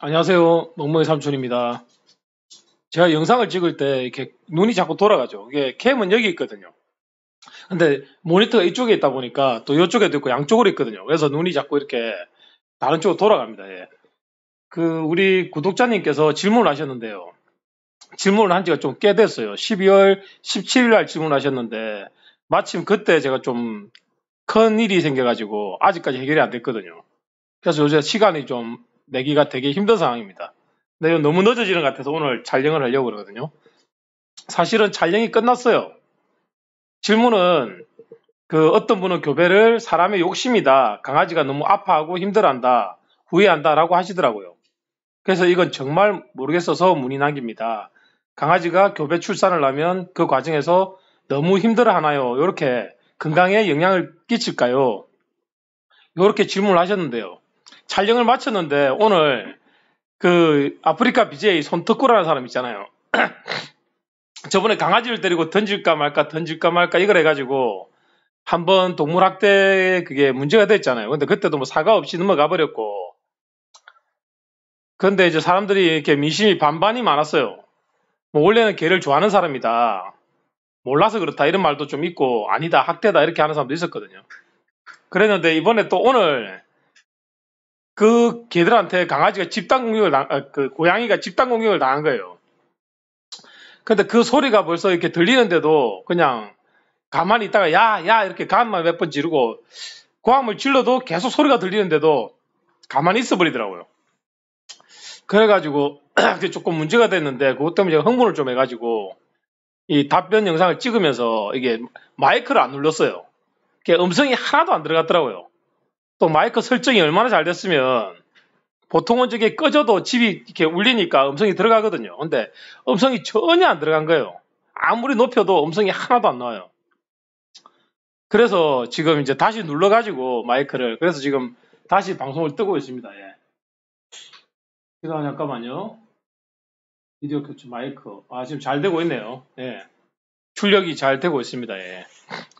안녕하세요. 멍멍이 삼촌입니다. 제가 영상을 찍을 때 이렇게 눈이 자꾸 돌아가죠. 이게 캠은 여기 있거든요. 근데 모니터가 이쪽에 있다 보니까 또 이쪽에도 있고 양쪽으로 있거든요. 그래서 눈이 자꾸 이렇게 다른 쪽으로 돌아갑니다. 예. 그 우리 구독자님께서 질문을 하셨는데요. 질문을 한 지가 좀 꽤 됐어요. 12월 17일 날 질문하셨는데 을 마침 그때 제가 좀 큰 일이 생겨가지고 아직까지 해결이 안 됐거든요. 그래서 요새 시간이 좀 내기가 되게 힘든 상황입니다. 내가 너무 늦어지는 것 같아서 오늘 촬영을 하려고 그러거든요. 사실은 촬영이 끝났어요. 질문은 그 어떤 분은 교배를 사람의 욕심이다. 강아지가 너무 아파하고 힘들한다. 후회한다라고 하시더라고요. 그래서 이건 정말 모르겠어서 문의 남깁니다. 강아지가 교배 출산을 하면 그 과정에서 너무 힘들어 하나요? 이렇게 건강에 영향을 끼칠까요? 이렇게 질문을 하셨는데요. 촬영을 마쳤는데 오늘 그 아프리카 BJ 손특구라는 사람 있잖아요. 저번에 강아지를 데리고 던질까 말까 던질까 말까 이걸 해가지고 한번 동물학대 그게 문제가 됐잖아요. 근데 그때도 뭐 사과 없이 넘어가 버렸고. 근데 이제 사람들이 이렇게 민심이 반반이 많았어요. 뭐 원래는 개를 좋아하는 사람이다. 몰라서 그렇다 이런 말도 좀 있고 아니다 학대다 이렇게 하는 사람도 있었거든요. 그랬는데 이번에 또 오늘 그 개들한테 강아지가 집단 공격을 당, 아, 그 고양이가 집단 공격을 당한 거예요. 근데 그 소리가 벌써 이렇게 들리는데도 그냥 가만히 있다가 야, 야 이렇게 간만 몇 번 지르고 고함을 질러도 계속 소리가 들리는데도 가만히 있어 버리더라고요. 그래가지고 조금 문제가 됐는데 그것 때문에 제가 흥분을 좀 해가지고 이 답변 영상을 찍으면서 이게 마이크를 안 눌렀어요. 음성이 하나도 안 들어갔더라고요. 또 마이크 설정이 얼마나 잘 됐으면 보통은 저게 꺼져도 집이 이렇게 울리니까 음성이 들어가거든요. 근데 음성이 전혀 안 들어간 거예요. 아무리 높여도 음성이 하나도 안 나와요. 그래서 지금 이제 다시 눌러가지고 마이크를 그래서 지금 다시 방송을 뜨고 있습니다. 예. 기다 잠깐만요. 비디오 캡처 마이크. 아 지금 잘 되고 있네요. 예. 출력이 잘 되고 있습니다. 예.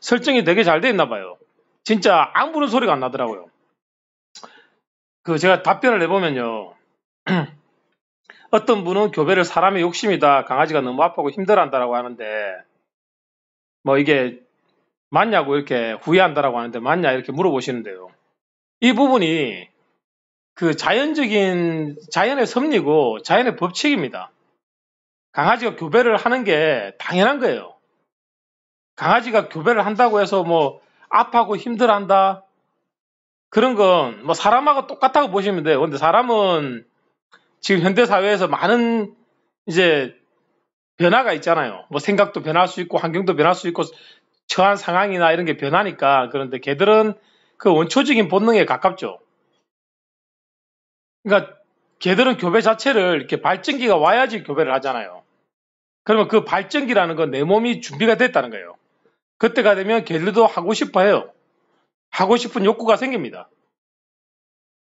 설정이 되게 잘돼 있나 봐요. 진짜 아무런 소리가 안 나더라고요. 그 제가 답변을 해보면요. 어떤 분은 교배를 사람의 욕심이다. 강아지가 너무 아파하고 힘들어한다라고 하는데 뭐 이게 맞냐고 이렇게 후회한다라고 하는데 맞냐 이렇게 물어보시는데요. 이 부분이 그 자연적인 자연의 섭리고 자연의 법칙입니다. 강아지가 교배를 하는 게 당연한 거예요. 강아지가 교배를 한다고 해서 뭐 아파하고 힘들어한다 그런 건 뭐 사람하고 똑같다고 보시면 돼요. 근데 사람은 지금 현대 사회에서 많은 이제 변화가 있잖아요. 뭐 생각도 변할 수 있고 환경도 변할 수 있고 처한 상황이나 이런 게 변하니까 그런데 개들은 그 원초적인 본능에 가깝죠. 그러니까 개들은 교배 자체를 이렇게 발전기가 와야지 교배를 하잖아요. 그러면 그 발전기라는 건 내 몸이 준비가 됐다는 거예요. 그때가 되면 개들도 하고 싶어 해요. 하고 싶은 욕구가 생깁니다.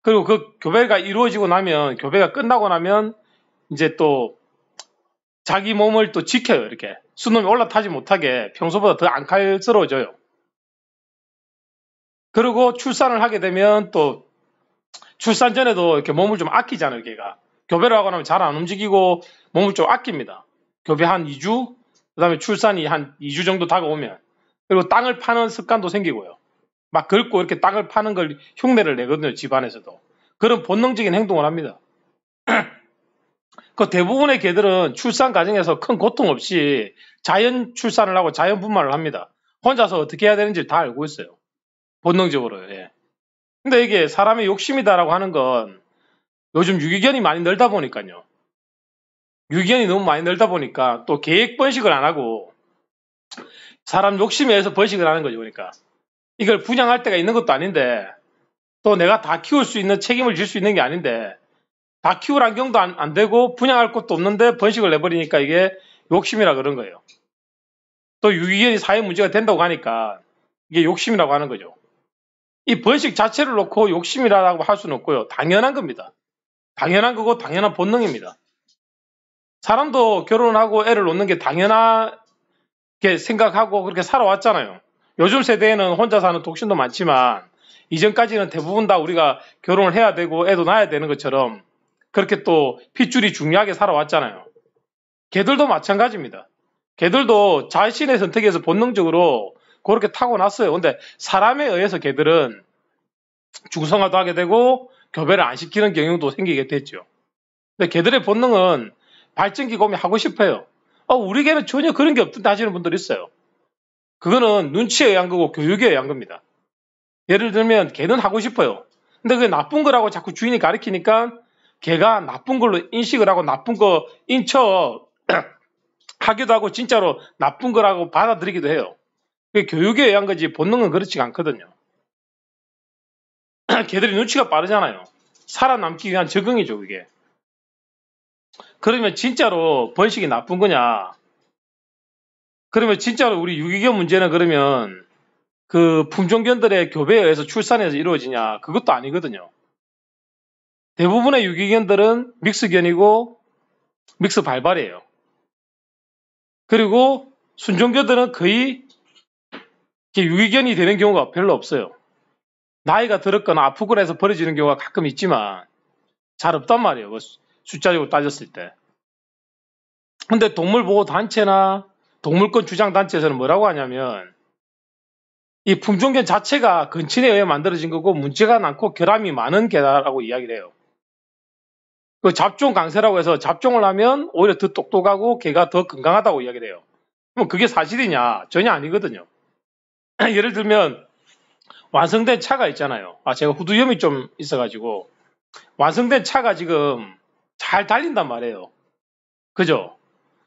그리고 그 교배가 이루어지고 나면 교배가 끝나고 나면 이제 또 자기 몸을 또 지켜요 이렇게 수놈이 올라타지 못하게 평소보다 더 안칼스러워져요. 그리고 출산을 하게 되면 또 출산 전에도 이렇게 몸을 좀 아끼잖아요 걔가 교배를 하고 나면 잘 안 움직이고 몸을 좀 아낍니다. 교배 한 2주 그 다음에 출산이 한 2주 정도 다가오면 그리고 땅을 파는 습관도 생기고요. 막 긁고 이렇게 땅을 파는 걸 흉내를 내거든요. 집안에서도. 그런 본능적인 행동을 합니다. 그 대부분의 개들은 출산 과정에서 큰 고통 없이 자연 출산을 하고 자연 분만을 합니다. 혼자서 어떻게 해야 되는지 다 알고 있어요. 본능적으로. 예. 근데 이게 사람의 욕심이다라고 하는 건 요즘 유기견이 많이 늘다 보니까요. 유기견이 너무 많이 늘다 보니까 또 계획 번식을 안 하고 사람 욕심에 의해서 번식을 하는 거죠. 그러니까 이걸 분양할 때가 있는 것도 아닌데 또 내가 다 키울 수 있는 책임을 질 수 있는 게 아닌데 다 키울 안경도 안, 안 되고 분양할 것도 없는데 번식을 내버리니까 이게 욕심이라 그런 거예요. 또 유기견이 사회 문제가 된다고 하니까 이게 욕심이라고 하는 거죠. 이 번식 자체를 놓고 욕심이라고 할 수는 없고요. 당연한 겁니다. 당연한 거고 당연한 본능입니다. 사람도 결혼하고 애를 놓는 게 당연하게 생각하고 그렇게 살아왔잖아요. 요즘 세대에는 혼자 사는 독신도 많지만 이전까지는 대부분 다 우리가 결혼을 해야 되고 애도 낳아야 되는 것처럼 그렇게 또 핏줄이 중요하게 살아왔잖아요. 개들도 마찬가지입니다. 개들도 자신의 선택에서 본능적으로 그렇게 타고났어요. 근데 사람에 의해서 개들은 중성화도 하게 되고 교배를 안 시키는 경우도 생기게 됐죠. 근데 개들의 본능은 발전기 고민 하고 싶어요. 어, 우리 개는 전혀 그런 게 없던데 하시는 분들 있어요. 그거는 눈치에 의한 거고 교육에 의한 겁니다. 예를 들면 개는 하고 싶어요. 근데 그게 나쁜 거라고 자꾸 주인이 가르치니까 개가 나쁜 걸로 인식을 하고 나쁜 거 인처 하기도 하고 진짜로 나쁜 거라고 받아들이기도 해요. 그게 교육에 의한 거지 본능은 그렇지가 않거든요. 개들이 눈치가 빠르잖아요. 살아남기 위한 적응이죠, 그게. 그러면 진짜로 번식이 나쁜 거냐? 그러면 진짜로 우리 유기견 문제는 그러면 그 품종견들의 교배에 의해서 출산에서 이루어지냐 그것도 아니거든요. 대부분의 유기견들은 믹스견이고 믹스 발발이에요. 그리고 순종견들은 거의 유기견이 되는 경우가 별로 없어요. 나이가 들었거나 아프거나 해서 버려지는 경우가 가끔 있지만 잘 없단 말이에요. 그 숫자적으로 따졌을 때. 근데 동물보호단체나 동물권 주장단체에서는 뭐라고 하냐면 이 품종견 자체가 근친에 의해 만들어진 거고 문제가 많고 결함이 많은 개다라고 이야기를 해요. 그 잡종 강세라고 해서 잡종을 하면 오히려 더 똑똑하고 개가 더 건강하다고 이야기를 해요. 그럼 그게 사실이냐? 전혀 아니거든요. 예를 들면 완성된 차가 있잖아요. 아 제가 후두염이 좀 있어가지고 완성된 차가 지금 잘 달린단 말이에요. 그죠?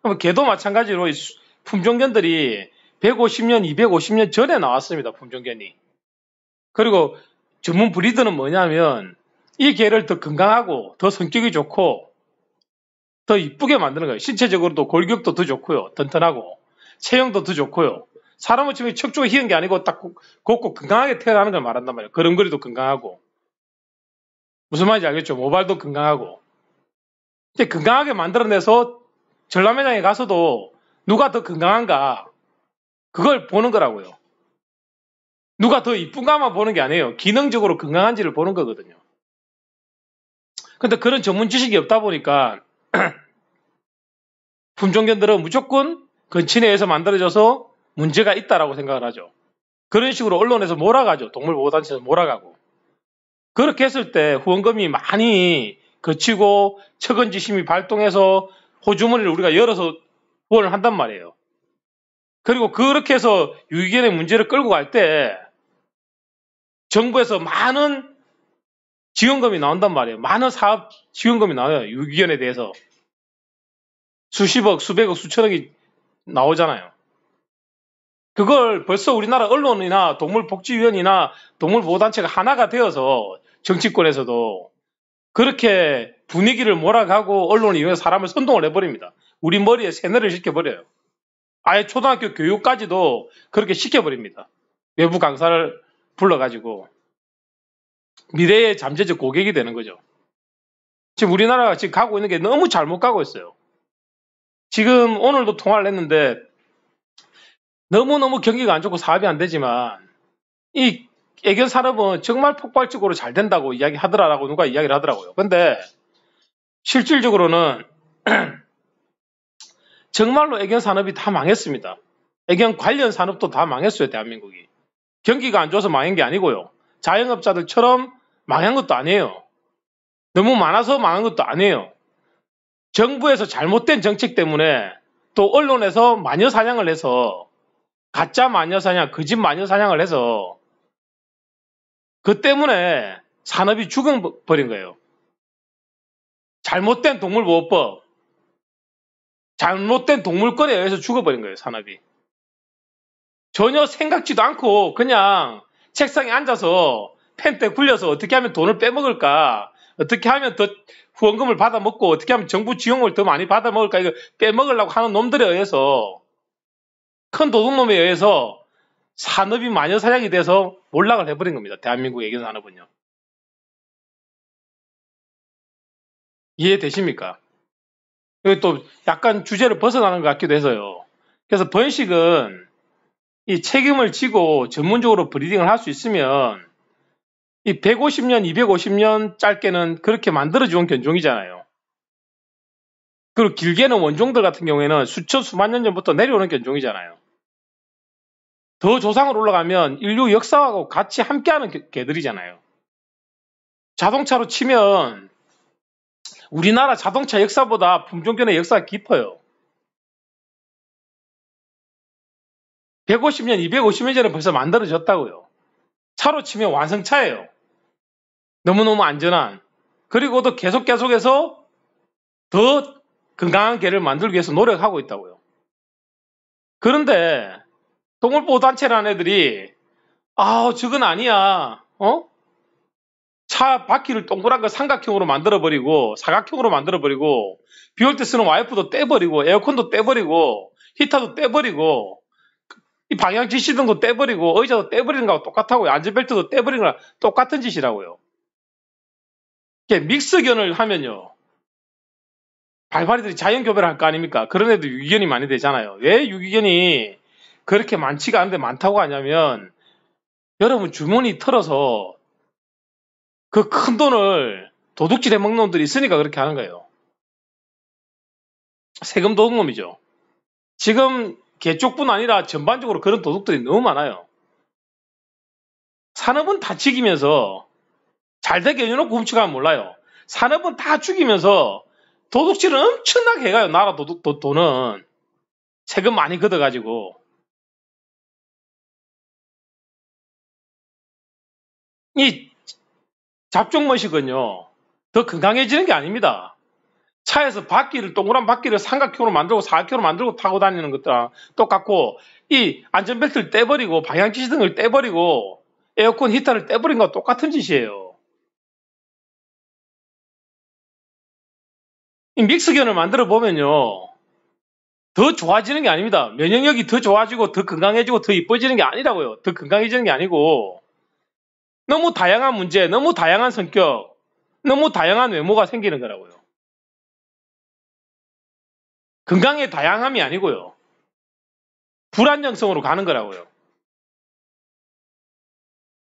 그럼 개도 마찬가지로 품종견들이 150년, 250년 전에 나왔습니다. 품종견이. 그리고 전문 브리드는 뭐냐면 이 개를 더 건강하고 더 성격이 좋고 더 이쁘게 만드는 거예요. 신체적으로도 골격도 더 좋고요. 튼튼하고 체형도 더 좋고요. 사람은 지금 척추가 희한 게 아니고 딱 곱고 건강하게 태어나는 걸 말한단 말이에요. 걸음걸이도 건강하고 무슨 말인지 알겠죠? 모발도 건강하고 근데 건강하게 만들어내서 전람회장에 가서도 누가 더 건강한가 그걸 보는 거라고요. 누가 더 이쁜가만 보는 게 아니에요. 기능적으로 건강한지를 보는 거거든요. 근데 그런 전문 지식이 없다 보니까 품종견들은 무조건 근친해에서 만들어져서 문제가 있다라고 생각을 하죠. 그런 식으로 언론에서 몰아가죠. 동물보호단체에서 몰아가고. 그렇게 했을 때 후원금이 많이 거치고 측근지심이 발동해서 호주머니를 우리가 열어서 구원을 한단 말이에요. 그리고 그렇게 해서 유기견의 문제를 끌고 갈 때 정부에서 많은 지원금이 나온단 말이에요. 많은 사업 지원금이 나와요. 유기견에 대해서. 수십억, 수백억, 수천억이 나오잖아요. 그걸 벌써 우리나라 언론이나 동물복지위원이나 동물보호단체가 하나가 되어서 정치권에서도 그렇게 분위기를 몰아가고 언론이 사람을 선동을 해버립니다. 우리 머리에 세뇌를 시켜버려요. 아예 초등학교 교육까지도 그렇게 시켜버립니다. 외부 강사를 불러가지고 미래의 잠재적 고객이 되는 거죠. 지금 우리나라가 지금 가고 있는 게 너무 잘못 가고 있어요. 지금 오늘도 통화를 했는데 너무너무 경기가 안 좋고 사업이 안 되지만 이 애견 산업은 정말 폭발적으로 잘 된다고 이야기하더라라고 누가 이야기를 하더라고요. 근데 실질적으로는 정말로 애견 산업이 다 망했습니다. 애견 관련 산업도 다 망했어요, 대한민국이. 경기가 안 좋아서 망한 게 아니고요. 자영업자들처럼 망한 것도 아니에요. 너무 많아서 망한 것도 아니에요. 정부에서 잘못된 정책 때문에 또 언론에서 마녀 사냥을 해서 가짜 마녀 사냥, 거짓 마녀 사냥을 해서 그 때문에 산업이 죽어버린 거예요. 잘못된 동물보호법, 잘못된 동물권에 의해서 죽어버린 거예요, 산업이. 전혀 생각지도 않고 그냥 책상에 앉아서 펜때 굴려서 어떻게 하면 돈을 빼먹을까? 어떻게 하면 더 후원금을 받아먹고 어떻게 하면 정부 지원을 더 많이 받아먹을까? 이거 빼먹으려고 하는 놈들에 의해서 큰 도둑놈에 의해서 산업이 마녀 사냥이 돼서 몰락을 해버린 겁니다. 대한민국 외교 산업은요. 이해되십니까? 또 약간 주제를 벗어나는 것 같기도 해서요. 그래서 번식은 이 책임을 지고 전문적으로 브리딩을 할 수 있으면 이 150년, 250년 짧게는 그렇게 만들어준 견종이잖아요. 그리고 길게는 원종들 같은 경우에는 수천, 수만 년 전부터 내려오는 견종이잖아요. 더 조상을 올라가면 인류 역사하고 같이 함께하는 개들이잖아요. 자동차로 치면 우리나라 자동차 역사보다 품종견의 역사가 깊어요. 150년, 250년 전에 벌써 만들어졌다고요. 차로 치면 완성차예요. 너무너무 안전한. 그리고도 계속 계속해서 더 건강한 개를 만들기 위해서 노력하고 있다고요. 그런데 동물보호단체라는 애들이 아 저건 아니야. 어? 차 바퀴를 동그란 거 삼각형으로 만들어버리고 사각형으로 만들어버리고 비올때 쓰는 와이프도 떼버리고 에어컨도 떼버리고 히터도 떼버리고 이 방향 지시등도 떼버리고 의자도 떼버리는 거하고 똑같다고요. 안전벨트도 떼버리는 거랑 똑같은 짓이라고요. 이게 믹스견을 하면요. 발바리들이 자연교배를 할 거 아닙니까? 그런 애들 유기견이 많이 되잖아요. 왜 유기견이 그렇게 많지가 않은데 많다고 하냐면 여러분 주머니 털어서 그큰 돈을 도둑질 해먹는 놈들이 있으니까 그렇게 하는 거예요. 세금 도둑놈이죠. 지금 개쪽뿐 아니라 전반적으로 그런 도둑들이 너무 많아요. 산업은 다 죽이면서 잘 되게 해놓고 훔치가면 몰라요. 산업은 다 죽이면서 도둑질은 엄청나게 해가요. 나라 도둑, 도, 돈은. 세금 많이 걷어가지고. 이 잡종 머식은요, 더 건강해지는 게 아닙니다. 차에서 바퀴를, 동그란 바퀴를 삼각형으로 만들고 사각형으로 만들고 타고 다니는 것과 똑같고, 이 안전벨트를 떼버리고, 방향지시등을 떼버리고, 에어컨 히터를 떼버린 거 똑같은 짓이에요. 이 믹스견을 만들어 보면요, 더 좋아지는 게 아닙니다. 면역력이 더 좋아지고, 더 건강해지고, 더 이뻐지는 게 아니라고요. 더 건강해지는 게 아니고, 너무 다양한 문제, 너무 다양한 성격, 너무 다양한 외모가 생기는 거라고요. 건강의 다양함이 아니고요. 불안정성으로 가는 거라고요.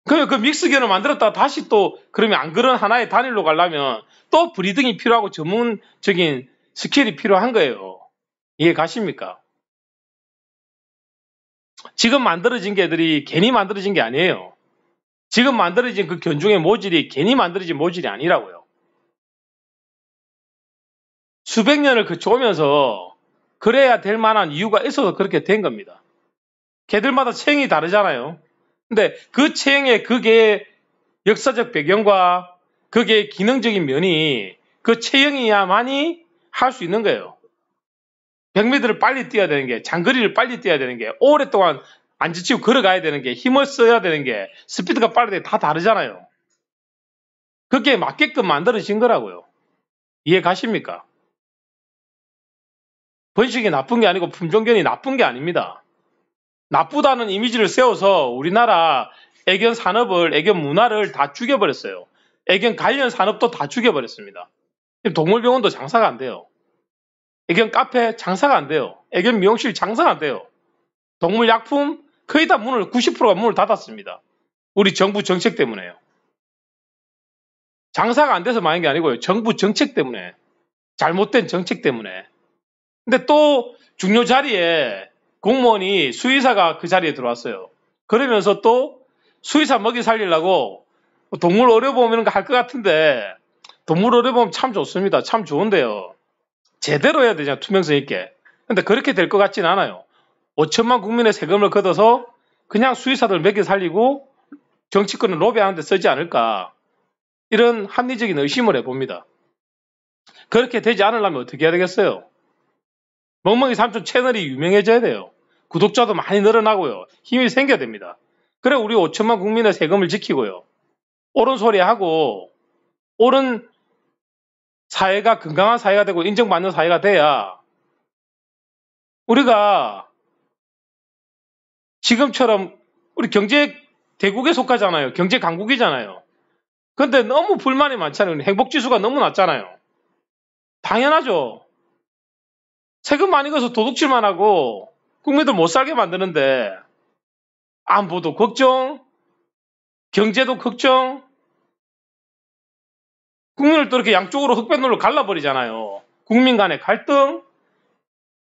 그러면 그 믹스견을 만들었다가 다시 또 그러면 안 그런 하나의 단일로 가려면 또 브리딩이 필요하고 전문적인 스킬이 필요한 거예요. 이해 가십니까? 지금 만들어진 개들이 괜히 만들어진 게 아니에요. 지금 만들어진 그 견중의 모질이 괜히 만들어진 모질이 아니라고요. 수백 년을 거쳐오면서 그래야 될 만한 이유가 있어서 그렇게 된 겁니다. 개들마다 체형이 다르잖아요. 근데 그 체형의 그게 역사적 배경과 그게 기능적인 면이 그 체형이야만이 할 수 있는 거예요. 100m를 빨리 뛰어야 되는 게, 장거리를 빨리 뛰어야 되는 게, 오랫동안 안 지치고 걸어가야 되는 게 힘을 써야 되는 게 스피드가 빠르게 다 다르잖아요. 그게 맞게끔 만들어진 거라고요. 이해 가십니까? 번식이 나쁜 게 아니고 품종견이 나쁜 게 아닙니다. 나쁘다는 이미지를 세워서 우리나라 애견 산업을, 애견 문화를 다 죽여버렸어요. 애견 관련 산업도 다 죽여버렸습니다. 동물병원도 장사가 안 돼요. 애견 카페 장사가 안 돼요. 애견 미용실 장사가 안 돼요. 동물약품 거의 다 문을 90%가 문을 닫았습니다. 우리 정부 정책 때문에요. 장사가 안 돼서 망한 게 아니고요. 정부 정책 때문에 잘못된 정책 때문에. 근데 또 중요 자리에 공무원이 수의사가 그 자리에 들어왔어요. 그러면서 또 수의사 먹이 살리려고 동물 어려보면 할것 같은데 동물 어려보면 참 좋습니다. 참 좋은데요. 제대로 해야 되잖아 투명성 있게. 근데 그렇게 될 것 같진 않아요. 5천만 국민의 세금을 걷어서 그냥 수의사들 몇 개 살리고 정치권을 로비하는데 쓰지 않을까. 이런 합리적인 의심을 해봅니다. 그렇게 되지 않으려면 어떻게 해야 되겠어요? 멍멍이 삼촌 채널이 유명해져야 돼요. 구독자도 많이 늘어나고요. 힘이 생겨야 됩니다. 그래 우리 5천만 국민의 세금을 지키고요. 옳은 소리하고 옳은 사회가 건강한 사회가 되고 인정받는 사회가 돼야 우리가 지금처럼 우리 경제 대국에 속하잖아요. 경제 강국이잖아요. 근데 너무 불만이 많잖아요. 행복지수가 너무 낮잖아요. 당연하죠. 세금 많이 거서 도둑질만 하고 국민들 못 살게 만드는데 안보도 걱정, 경제도 걱정, 국민을 또 이렇게 양쪽으로 흑배놀로 갈라버리잖아요. 국민 간의 갈등,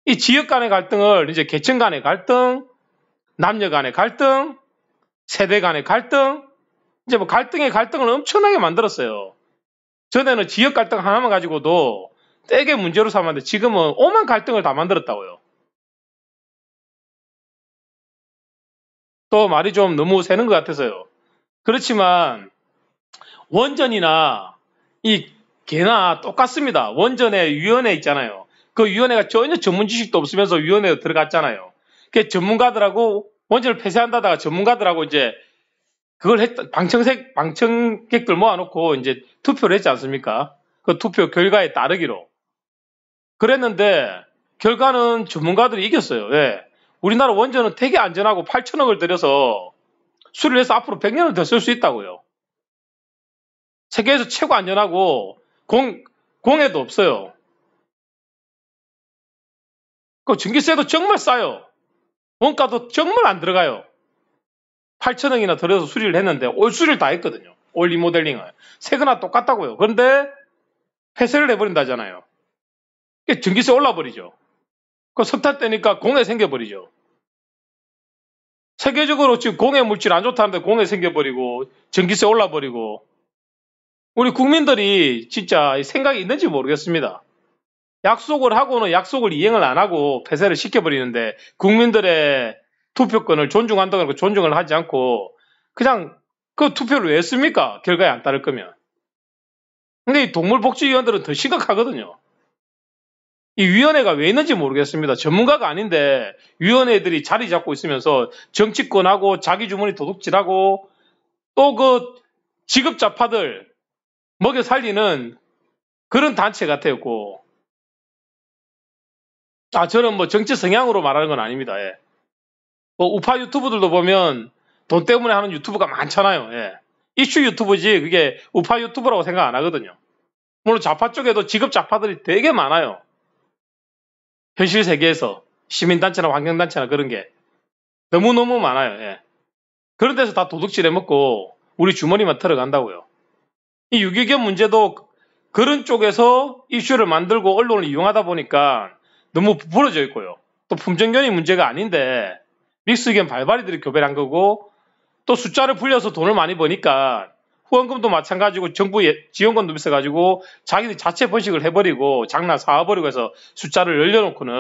이 지역 간의 갈등을 이제 계층 간의 갈등, 남녀 간의 갈등, 세대 간의 갈등, 이제 뭐 갈등의 갈등을 엄청나게 만들었어요. 전에는 지역 갈등 하나만 가지고도 되게 문제로 삼았는데 지금은 오만 갈등을 다 만들었다고요. 또 말이 좀 너무 새는 것 같아서요. 그렇지만 원전이나 이 개나 똑같습니다. 원전에 위원회 있잖아요. 그 위원회가 전혀 전문 지식도 없으면서 위원회에 들어갔잖아요. 그 전문가들하고 원전을 폐쇄한다다가 전문가들하고 이제 그걸 했, 방청색, 방청객들 모아놓고 이제 투표를 했지 않습니까? 그 투표 결과에 따르기로. 그랬는데 결과는 전문가들이 이겼어요. 왜? 예. 우리나라 원전은 되게 안전하고 8천억을 들여서 수리해서 앞으로 100년을 더 쓸 수 있다고요. 세계에서 최고 안전하고 공, 공해도 없어요. 그 전기세도 정말 싸요. 원가도 정말 안 들어가요. 8천억이나 들여서 수리를 했는데 올 수리를 다 했거든요. 올 리모델링을. 세그나 똑같다고요. 그런데 폐쇄를 해버린다잖아요. 전기세 올라버리죠. 그 석탄 때니까 공해 생겨버리죠. 세계적으로 지금 공해 물질 안 좋다는데 공해 생겨버리고 전기세 올라버리고 우리 국민들이 진짜 생각이 있는지 모르겠습니다. 약속을 하고는 약속을 이행을 안 하고 폐쇄를 시켜버리는데 국민들의 투표권을 존중한다고 하고 존중을 하지 않고 그냥 그 투표를 왜 했습니까? 결과에 안 따를 거면. 근데 이 동물복지위원들은 더 심각하거든요. 이 위원회가 왜 있는지 모르겠습니다. 전문가가 아닌데 위원회들이 자리 잡고 있으면서 정치권하고 자기 주머니 도둑질하고 또 그 지급자파들 먹여 살리는 그런 단체 같아요 아, 저는 뭐 정치 성향으로 말하는 건 아닙니다. 예. 뭐 우파 유튜브들도 보면 돈 때문에 하는 유튜브가 많잖아요. 예. 이슈 유튜브지 그게 우파 유튜브라고 생각 안 하거든요. 물론 좌파 쪽에도 직업 좌파들이 되게 많아요. 현실 세계에서 시민단체나 환경단체나 그런 게 너무너무 많아요. 예. 그런 데서 다 도둑질 해먹고 우리 주머니만 털어간다고요. 이 유기견 문제도 그런 쪽에서 이슈를 만들고 언론을 이용하다 보니까 너무 부풀어져 있고요. 또 품종견이 문제가 아닌데 믹스견 발바리들이 교배를 한 거고 또 숫자를 불려서 돈을 많이 버니까 후원금도 마찬가지고 정부 예, 지원금도 있어가지고 자기들 자체 번식을 해버리고 장난 사와버리고 해서 숫자를 열려놓고는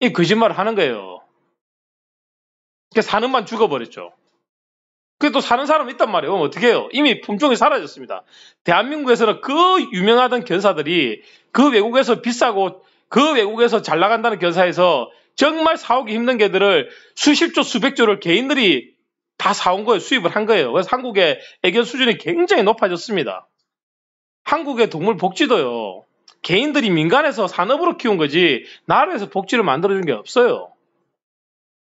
이 거짓말을 하는 거예요. 그러 그러니까 사는만 죽어버렸죠. 그게 또 사는 사람 있단 말이에요. 어떻게 해요? 이미 품종이 사라졌습니다. 대한민국에서는 그 유명하던 견사들이 그 외국에서 비싸고 그 외국에서 잘 나간다는 견사에서 정말 사오기 힘든 개들을 수십조, 수백조를 개인들이 다 사온 거예요. 수입을 한 거예요. 그래서 한국의 애견 수준이 굉장히 높아졌습니다. 한국의 동물 복지도요. 개인들이 민간에서 산업으로 키운 거지 나라에서 복지를 만들어준 게 없어요.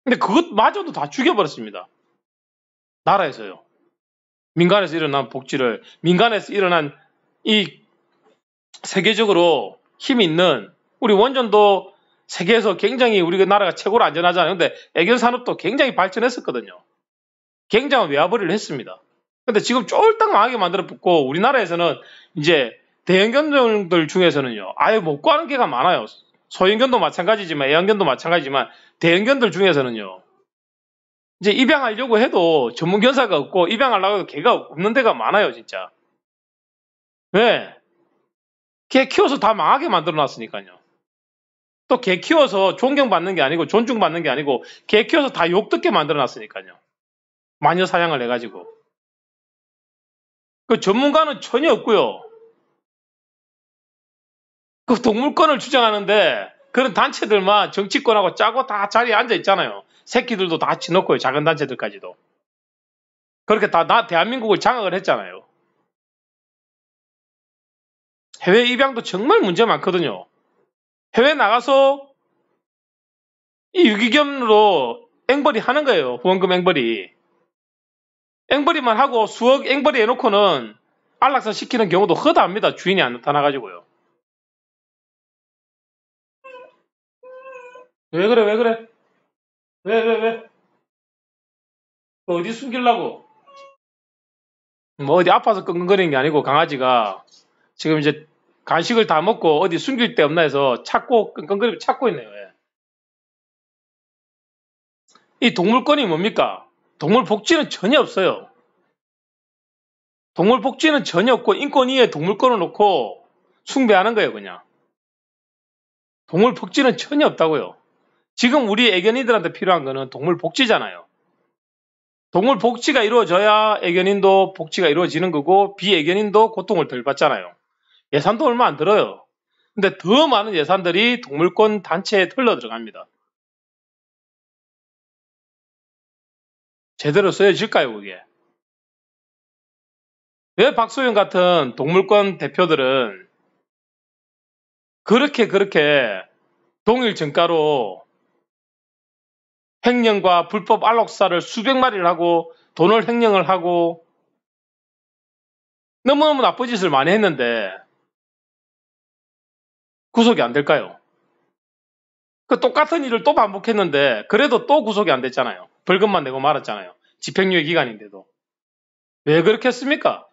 근데 그것마저도 다 죽여버렸습니다. 나라에서요. 민간에서 일어난 복지를 민간에서 일어난 이 세계적으로 힘 있는 우리 원전도 세계에서 굉장히 우리 가 나라가 최고로 안전하잖아요. 근데 애견 산업도 굉장히 발전했었거든요. 굉장한 외화벌이를 했습니다. 근데 지금 쫄딱하게 망 만들어 붙고 우리나라에서는 이제 대형견종들 중에서는요. 아예 못 구하는 개가 많아요. 소형견도 마찬가지지만 애완견도 마찬가지지만 대형견들 중에서는요. 이제 입양하려고 해도 전문 견사가 없고 입양하려고 해도 개가 없는 데가 많아요, 진짜. 왜? 개 키워서 다 망하게 만들어 놨으니까요. 또 개 키워서 존경받는 게 아니고 존중받는 게 아니고 개 키워서 다 욕듣게 만들어 놨으니까요. 마녀 사냥을 해가지고. 그 전문가는 전혀 없고요. 그 동물권을 주장하는데 그런 단체들만 정치권하고 짜고 다 자리에 앉아 있잖아요. 새끼들도 다 치놓고요. 작은 단체들까지도. 그렇게 다, 나, 대한민국을 장악을 했잖아요. 해외 입양도 정말 문제 많거든요. 해외 나가서 이 유기견으로 앵벌이 하는 거예요. 후원금 앵벌이. 앵벌이만 하고 수억 앵벌이 해놓고는 안락사 시키는 경우도 허다합니다. 주인이 안 나타나가지고요. 왜 그래, 왜 그래? 왜, 왜, 왜? 어디 숨길라고뭐 어디 아파서 끙끙거리는 게 아니고 강아지가 지금 이제 간식을 다 먹고 어디 숨길 데 없나 해서 찾고 끙끙거리고 찾고 있네요. 예. 이 동물권이 뭡니까? 동물 복지는 전혀 없어요. 동물 복지는 전혀 없고 인권 위에 동물권을 놓고 숭배하는 거예요, 그냥. 동물 복지는 전혀 없다고요. 지금 우리 애견이들한테 필요한 거는 동물 복지잖아요. 동물 복지가 이루어져야 애견인도 복지가 이루어지는 거고 비애견인도 고통을 덜 받잖아요. 예산도 얼마 안 들어요. 근데 더 많은 예산들이 동물권 단체에 흘러 들어갑니다. 제대로 쓰여질까요, 그게? 왜 박소영 같은 동물권 대표들은 그렇게 그렇게 동일 증가로 횡령과 불법 알록사를 수백 마리를 하고 돈을 횡령을 하고 너무너무 나쁜 짓을 많이 했는데 구속이 안 될까요? 그 똑같은 일을 또 반복했는데 그래도 또 구속이 안 됐잖아요. 벌금만 내고 말았잖아요. 집행유예 기간인데도. 왜 그렇게 했습니까?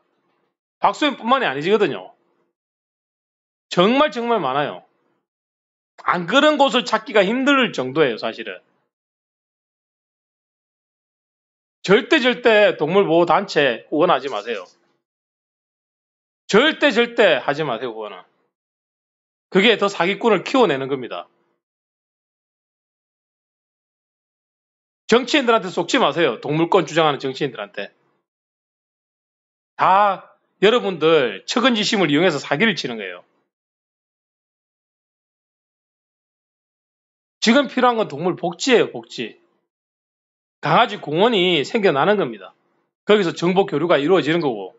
박수현뿐만이 아니지거든요. 정말 정말 많아요. 안 그런 곳을 찾기가 힘들 정도예요, 사실은. 절대 절대 동물 보호 단체 후원하지 마세요. 절대 절대 하지 마세요, 후원은. 그게 더 사기꾼을 키워내는 겁니다. 정치인들한테 속지 마세요. 동물권 주장하는 정치인들한테. 다 여러분들 측은지심을 이용해서 사기를 치는 거예요. 지금 필요한 건 동물 복지예요, 복지. 강아지 공원이 생겨나는 겁니다. 거기서 정보 교류가 이루어지는 거고.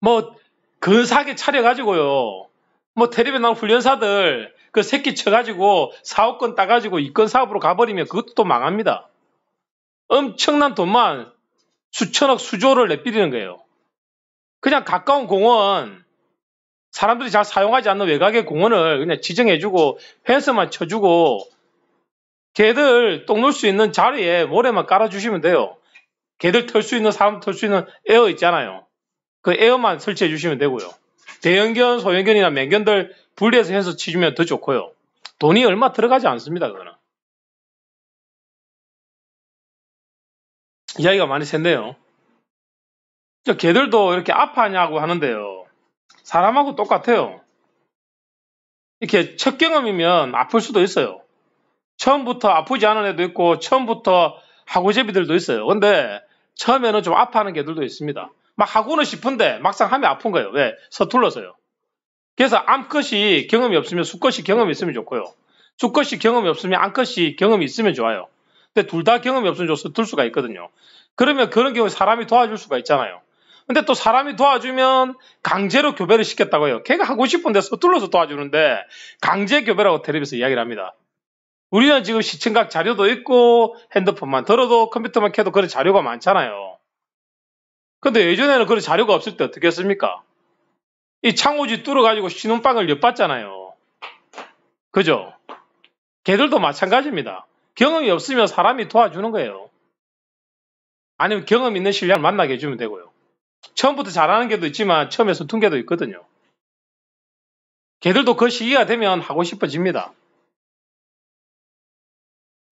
뭐, 근사하게 차려가지고요. 뭐, 테레비 나온 훈련사들 그 새끼 쳐가지고 사업권 따가지고 이권 사업으로 가버리면 그것도 망합니다. 엄청난 돈만 수천억 수조를 내비리는 거예요. 그냥 가까운 공원, 사람들이 잘 사용하지 않는 외곽의 공원을 그냥 지정해주고 펜스만 쳐주고 개들 똥 놀 수 있는 자리에 모래만 깔아주시면 돼요. 개들 털 수 있는 사람 털 수 있는 에어 있잖아요. 그 에어만 설치해 주시면 되고요. 대형견, 소형견이나 맹견들 분리해서 해서 치주면 더 좋고요. 돈이 얼마 들어가지 않습니다. 그거는. 이야기가 많이 샌데요. 저 개들도 이렇게 아파하냐고 하는데요. 사람하고 똑같아요. 이렇게 첫 경험이면 아플 수도 있어요. 처음부터 아프지 않은 애도 있고 처음부터 하고제비들도 있어요. 근데 처음에는 좀 아파하는 개들도 있습니다. 막 하고는 싶은데 막상 하면 아픈 거예요. 왜? 서툴러서요. 그래서 암컷이 경험이 없으면 수컷이 경험이 있으면 좋고요. 수컷이 경험이 없으면 암컷이 경험이 있으면 좋아요. 근데 둘 다 경험이 없으면 서툴 수가 있거든요. 그러면 그런 경우에 사람이 도와줄 수가 있잖아요. 근데 또 사람이 도와주면 강제로 교배를 시켰다고요. 해 걔가 하고 싶은데 서툴러서 도와주는데 강제 교배라고 텔레비에서 이야기를 합니다. 우리는 지금 시청각 자료도 있고 핸드폰만 들어도 컴퓨터만 켜도 그런 자료가 많잖아요. 근데 예전에는 그런 자료가 없을 때 어떻게 했습니까? 이 창호지 뚫어가지고 신혼방을 엿봤잖아요. 그죠? 개들도 마찬가지입니다. 경험이 없으면 사람이 도와주는 거예요. 아니면 경험 있는 신뢰를 만나게 해주면 되고요. 처음부터 잘하는 게도 있지만 처음에 서툰 개도 있거든요. 개들도 그 시기가 되면 하고 싶어집니다.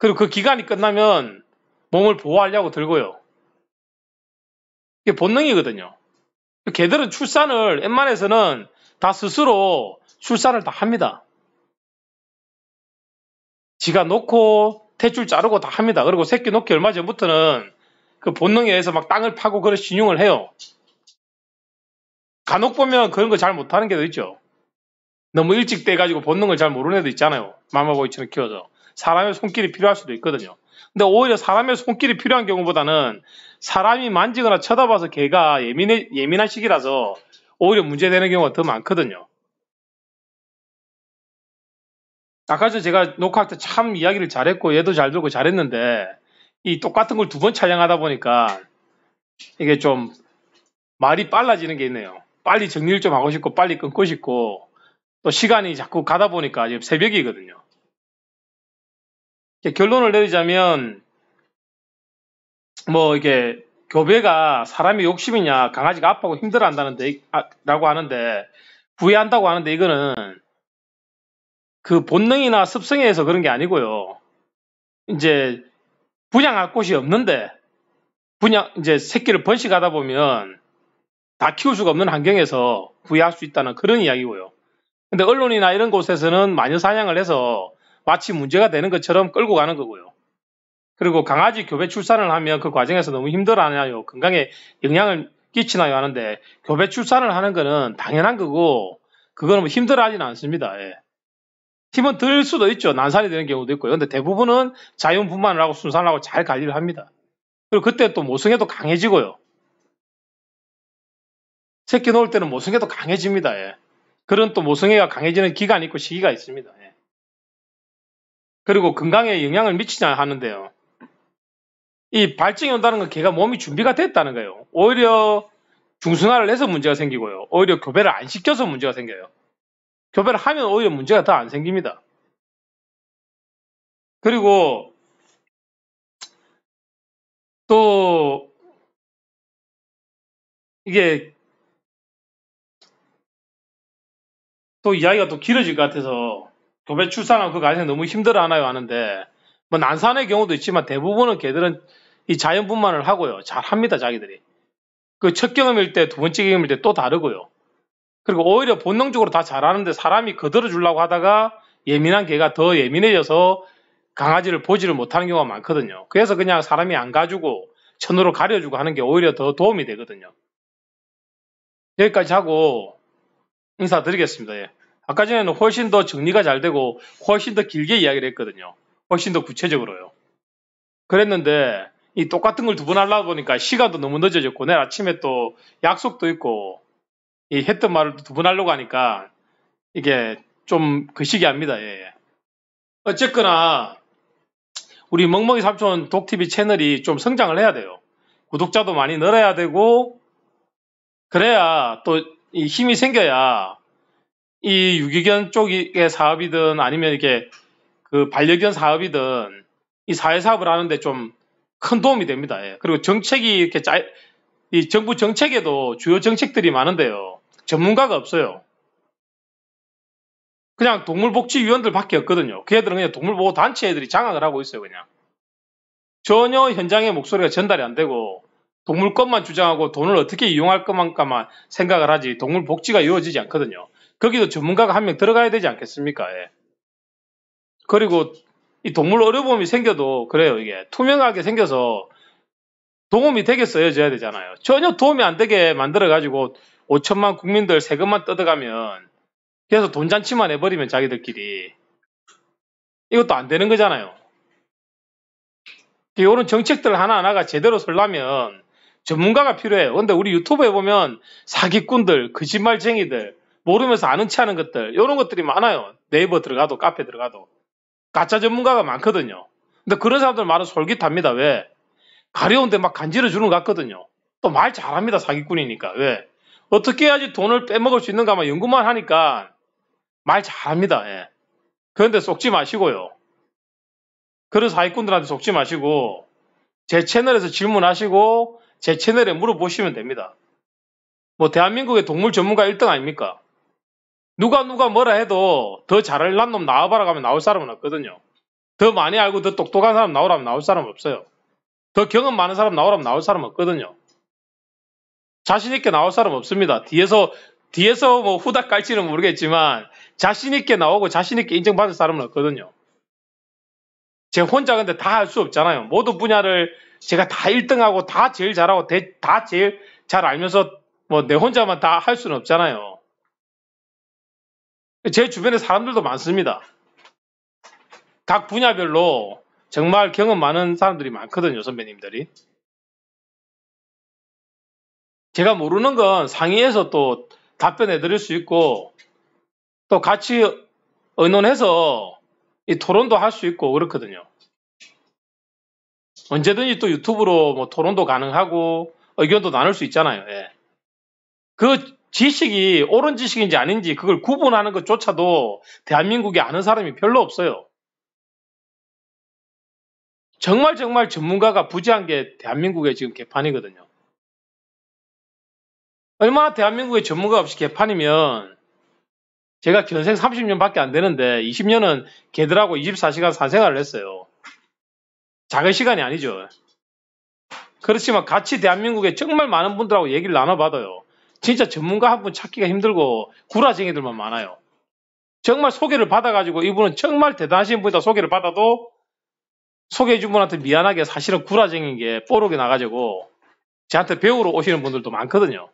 그리고 그 기간이 끝나면 몸을 보호하려고 들고요. 이게 본능이거든요. 개들은 출산을 웬만해서는 다 스스로 출산을 다 합니다. 지가 놓고 탯줄 자르고 다 합니다. 그리고 새끼 놓기 얼마 전부터는 그 본능에 의해서 막 땅을 파고 그런 신용을 해요. 간혹 보면 그런 거 잘 못하는 게도 있죠. 너무 일찍 돼가지고 본능을 잘 모르는 애도 있잖아요. 마마보이처럼 키워서. 사람의 손길이 필요할 수도 있거든요. 근데 오히려 사람의 손길이 필요한 경우보다는 사람이 만지거나 쳐다봐서 개가 예민해, 예민한 시기라서 오히려 문제되는 경우가 더 많거든요. 아까 전 제가 녹화할 때 참 이야기를 잘했고 얘도 잘 들고 잘했는데 이 똑같은 걸 두 번 촬영하다 보니까 이게 좀 말이 빨라지는 게 있네요. 빨리 정리를 좀 하고 싶고 빨리 끊고 싶고 또 시간이 자꾸 가다 보니까 지금 새벽이거든요. 결론을 내리자면 뭐 이게 교배가 사람의 욕심이냐 강아지가 아파하고 힘들어한다는데 아, 라고 하는데 부여한다고 하는데 이거는 그 본능이나 습성에서 그런 게 아니고요. 이제 분양할 곳이 없는데 분양 이제 새끼를 번식하다 보면 다 키울 수가 없는 환경에서 부여할 수 있다는 그런 이야기고요. 근데 언론이나 이런 곳에서는 마녀 사냥을 해서 마치 문제가 되는 것처럼 끌고 가는 거고요. 그리고 강아지 교배 출산을 하면 그 과정에서 너무 힘들어하냐요 건강에 영향을 끼치나요? 하는데 교배 출산을 하는 거는 당연한 거고 그거는 뭐 힘들어하지는 않습니다. 예. 힘은 들 수도 있죠. 난산이 되는 경우도 있고요. 근데 대부분은 자연분만을 하고 순산을 하고 잘 관리를 합니다. 그리고 그때 또 모성애도 강해지고요. 새끼 놓을 때는 모성애도 강해집니다. 예. 그런 또 모성애가 강해지는 기간이 있고 시기가 있습니다. 예. 그리고 건강에 영향을 미치냐 하는데요. 이 발정이 온다는 건 걔가 몸이 준비가 됐다는 거예요. 오히려 중순화를 해서 문제가 생기고요. 오히려 교배를 안 시켜서 문제가 생겨요. 교배를 하면 오히려 문제가 더 안 생깁니다. 그리고 또 이게 또 이야기가 또 길어질 것 같아서 도배 출산하고 그거 정시 너무 힘들어 하나요 하는데 뭐 난산의 경우도 있지만 대부분은 개들은 이 자연분만을 하고요. 잘 합니다, 자기들이. 그 첫 경험일 때, 두 번째 경험일 때 또 다르고요. 그리고 오히려 본능적으로 다 잘하는데 사람이 거들어 주려고 하다가 예민한 개가 더 예민해져서 강아지를 보지를 못하는 경우가 많거든요. 그래서 그냥 사람이 안 가지고 천으로 가려주고 하는 게 오히려 더 도움이 되거든요. 여기까지 하고 인사드리겠습니다. 예. 아까 전에는 훨씬 더 정리가 잘 되고 훨씬 더 길게 이야기를 했거든요. 훨씬 더 구체적으로요. 그랬는데 이 똑같은 걸 두 번 하려다 보니까 시간도 너무 늦어졌고 내일 아침에 또 약속도 있고 이 했던 말을 두 번 하려고 하니까 이게 좀그시기 합니다. 예, 예. 어쨌거나 우리 멍멍이 삼촌 독티비 채널이 좀 성장을 해야 돼요. 구독자도 많이 늘어야 되고 그래야 또 힘이 생겨야 이 유기견 쪽의 사업이든 아니면 이렇게 그 반려견 사업이든 이 사회 사업을 하는데 좀 큰 도움이 됩니다. 예. 그리고 정책이 이렇게 짜, 이 정부 정책에도 주요 정책들이 많은데요. 전문가가 없어요. 그냥 동물복지위원들밖에 없거든요. 걔들은 그냥 동물보호 단체 애들이 장악을 하고 있어요, 그냥. 전혀 현장의 목소리가 전달이 안 되고 동물권만 주장하고 돈을 어떻게 이용할 것만까만 생각을 하지 동물복지가 이루어지지 않거든요. 거기도 전문가가 한 명 들어가야 되지 않겠습니까? 예. 그리고 이 동물 어려움이 생겨도 그래요 이게 투명하게 생겨서 도움이 되겠어요져야 되잖아요. 전혀 도움이 안 되게 만들어 가지고 5천만 국민들 세금만 뜯어가면 계속 돈 잔치만 해버리면 자기들끼리 이것도 안 되는 거잖아요. 이런 정책들 하나하나가 제대로 설라면 전문가가 필요해요. 근데 우리 유튜브에 보면 사기꾼들, 거짓말쟁이들, 모르면서 아는 체 하는 것들, 이런 것들이 많아요. 네이버 들어가도, 카페 들어가도. 가짜 전문가가 많거든요. 근데 그런 사람들 말은 솔깃합니다. 왜? 가려운데 막 간지러 주는 것 같거든요. 또 말 잘합니다. 사기꾼이니까. 왜? 어떻게 해야지 돈을 빼먹을 수 있는가 막 연구만 하니까 말 잘합니다. 예. 그런데 속지 마시고요. 그런 사기꾼들한테 속지 마시고 제 채널에서 질문하시고 제 채널에 물어보시면 됩니다. 뭐 대한민국의 동물 전문가 1등 아닙니까? 누가 누가 뭐라 해도 더 잘난 놈 나와봐라 가면 나올 사람은 없거든요. 더 많이 알고 더 똑똑한 사람 나오라면 나올 사람 없어요. 더 경험 많은 사람 나오라면 나올 사람 없거든요. 자신 있게 나올 사람 없습니다. 뒤에서 뒤에서 뭐 후닥 깔지는 모르겠지만 자신 있게 나오고 자신 있게 인정받을 사람은 없거든요. 제 혼자 근데 다 할 수 없잖아요. 모든 분야를 제가 다 1등하고 다 제일 잘하고 다 제일 잘 알면서 뭐 내 혼자만 다 할 수는 없잖아요. 제 주변에 사람들도 많습니다. 각 분야별로 정말 경험 많은 사람들이 많거든요, 선배님들이. 제가 모르는 건 상의해서 또 답변해 드릴 수 있고, 또 같이 의논해서 이 토론도 할 수 있고 그렇거든요. 언제든지 또 유튜브로 뭐 토론도 가능하고 의견도 나눌 수 있잖아요. 예. 그 지식이 옳은 지식인지 아닌지 그걸 구분하는 것조차도 대한민국에 아는 사람이 별로 없어요. 정말 정말 전문가가 부재한 게 대한민국의 지금 개판이거든요. 얼마나 대한민국의 전문가 없이 개판이면 제가 견생 30년밖에 안 되는데 20년은 개들하고 24시간 사생활을 했어요. 작은 시간이 아니죠. 그렇지만 같이 대한민국의 정말 많은 분들하고 얘기를 나눠봐도요. 진짜 전문가 한 분 찾기가 힘들고 구라쟁이들만 많아요. 정말 소개를 받아가지고 이분은 정말 대단하신 분이다 소개를 받아도 소개해준 분한테 미안하게 사실은 구라쟁인 게 뽀록이 나가지고 저한테 배우러 오시는 분들도 많거든요.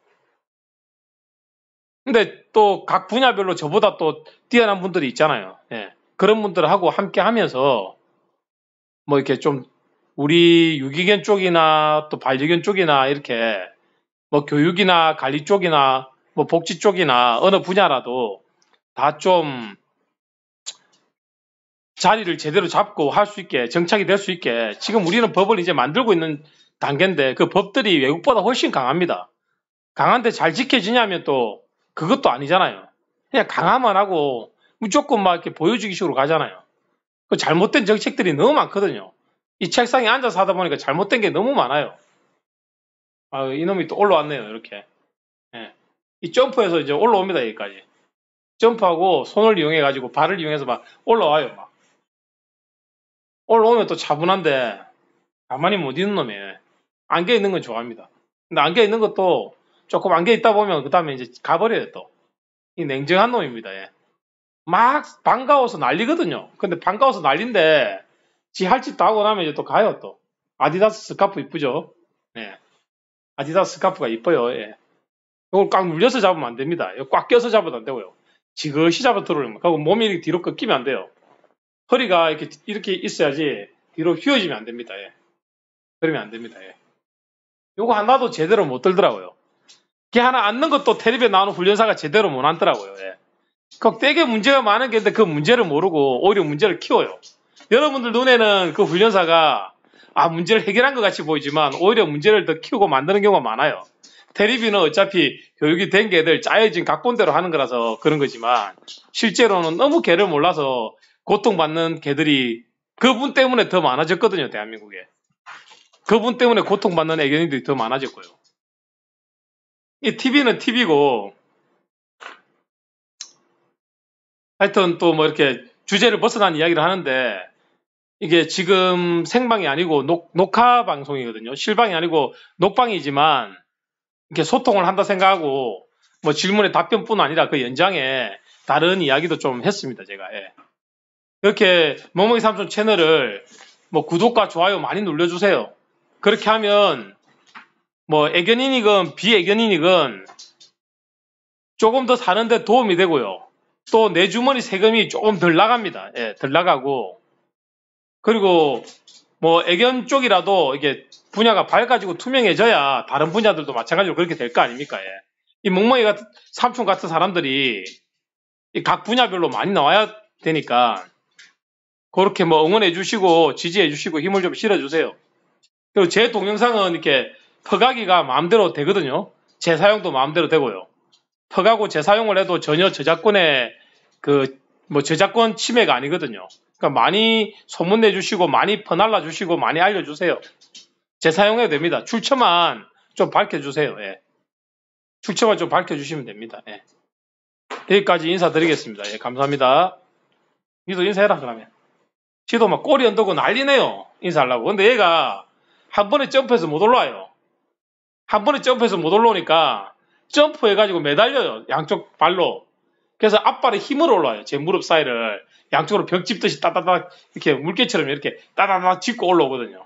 근데 또 각 분야별로 저보다 또 뛰어난 분들이 있잖아요. 예. 그런 분들하고 함께 하면서 뭐 이렇게 좀 우리 유기견 쪽이나 또 반려견 쪽이나 이렇게 뭐 교육이나 관리 쪽이나 뭐 복지 쪽이나 어느 분야라도 다 좀 자리를 제대로 잡고 할 수 있게 정착이 될 수 있게 지금 우리는 법을 이제 만들고 있는 단계인데 그 법들이 외국보다 훨씬 강합니다. 강한데 잘 지켜지냐면 또 그것도 아니잖아요. 그냥 강화만 하고 무조건 막 이렇게 보여주기 식으로 가잖아요. 그 잘못된 정책들이 너무 많거든요. 이 책상에 앉아서 하다 보니까 잘못된 게 너무 많아요. 아, 이놈이 또 올라왔네요. 이렇게. 예. 이 점프해서 이제 올라옵니다. 여기까지. 점프하고 손을 이용해가지고 발을 이용해서 막 올라와요. 막. 올라오면 또 차분한데 가만히 못 있는 놈이에요. 예. 안개 있는 건 좋아합니다. 근데 안개 있는 것도 조금 안개 있다 보면 그 다음에 이제 가버려요 또. 이 냉정한 놈입니다. 예. 막 반가워서 난리거든요. 근데 반가워서 난린데지 할짓도 하고 나면 이제 또 가요 또. 아디다스 스카프 이쁘죠? 예. 아디다스 스카프가 이뻐요. 예. 이걸 꽉 눌려서 잡으면 안 됩니다. 꽉 껴서 잡아도 안 되고요. 지그시 잡아 들어올면 하고 몸이 이렇게 뒤로 꺾이면 안 돼요. 허리가 이렇게 이렇게 있어야지 뒤로 휘어지면 안 됩니다. 예. 그러면 안 됩니다. 예. 요거 하나도 제대로 못 들더라고요. 이걔 하나 앉는 것도 테레비에 나오는 훈련사가 제대로 못 앉더라고요. 예. 그 되게 문제가 많은 게 있는데 그 문제를 모르고 오히려 문제를 키워요. 여러분들 눈에는 그 훈련사가 아 문제를 해결한 것 같이 보이지만 오히려 문제를 더 키우고 만드는 경우가 많아요. 테레비는 어차피 교육이 된 개들 짜여진 각본대로 하는 거라서 그런 거지만 실제로는 너무 개를 몰라서 고통받는 개들이 그분 때문에 더 많아졌거든요 대한민국에. 그분 때문에 고통받는 애견인들이더 많아졌고요. 이 TV는 TV고 하여튼 또 뭐 이렇게 주제를 벗어난 이야기를 하는데 이게 지금 생방이 아니고 녹, 녹화 방송이거든요. 실방이 아니고 녹방이지만 이렇게 소통을 한다 생각하고 뭐 질문의 답변뿐 아니라 그 연장에 다른 이야기도 좀 했습니다. 제가. 예. 이렇게 모모이 삼촌 채널을 뭐 구독과 좋아요 많이 눌러주세요. 그렇게 하면 뭐 애견인이건 비애견인이건 조금 더 사는데 도움이 되고요. 또 내 주머니 세금이 조금 덜 나갑니다. 예, 덜 나가고 그리고 뭐 애견 쪽이라도 이게 분야가 밝아지고 투명해져야 다른 분야들도 마찬가지로 그렇게 될 거 아닙니까? 예. 이 멍멍이 같은 삼촌 같은 사람들이 각 분야별로 많이 나와야 되니까 그렇게 뭐 응원해 주시고 지지해 주시고 힘을 좀 실어 주세요. 그리고 제 동영상은 이렇게 퍼가기가 마음대로 되거든요. 재사용도 마음대로 되고요. 퍼가고 재사용을 해도 전혀 저작권에 그 뭐 저작권 침해가 아니거든요. 그러니까 많이 소문내 주시고 많이 퍼날라 주시고 많이 알려주세요. 재사용해도 됩니다. 출처만 좀 밝혀주세요. 예. 출처만 좀 밝혀주시면 됩니다. 예. 여기까지 인사드리겠습니다. 예, 감사합니다. 니도 인사해라 그러면. 지도 막 꼬리 흔들고 난리네요. 인사하려고. 근데 얘가 한 번에 점프해서 못 올라와요. 한 번에 점프해서 못 올라오니까 점프해가지고 매달려요. 양쪽 발로. 그래서 앞발에힘을 올라와요. 제 무릎 사이를 양쪽으로 벽집듯이 따다닥 이렇게 물개처럼 이렇게 따다닥 짚고 올라오거든요.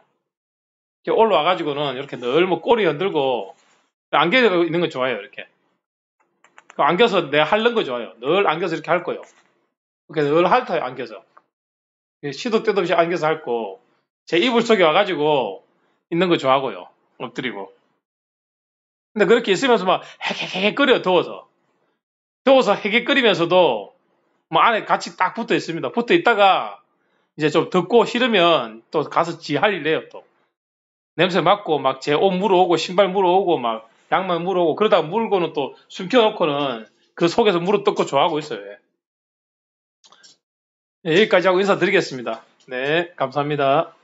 이렇게 올라와가지고는 이렇게 늘뭐 꼬리 흔들고 안겨 있는 거 좋아요. 이렇게 안겨서 내가 하는 거 좋아요. 늘 안겨서 이렇게 할 거예요. 이렇게 늘 핥아요. 안겨서 예, 시도 때도 없이 안겨서 핥고 제 이불 속에 와가지고 있는 거 좋아하고요. 엎드리고. 근데 그렇게 있으면서 막 헤헤헤 끓여 더워서. 더워서 해게 끓이면서도 뭐 안에 같이 딱 붙어 있습니다. 붙어 있다가 이제 좀 덥고 싫으면 또 가서 지할일래요 또. 냄새 맡고 막 제 옷 물어오고 신발 물어오고 막 양말 물어오고 그러다가 물고는 또 숨겨놓고는 그 속에서 물어 뜯고 좋아하고 있어요. 네, 여기까지 하고 인사드리겠습니다. 네, 감사합니다.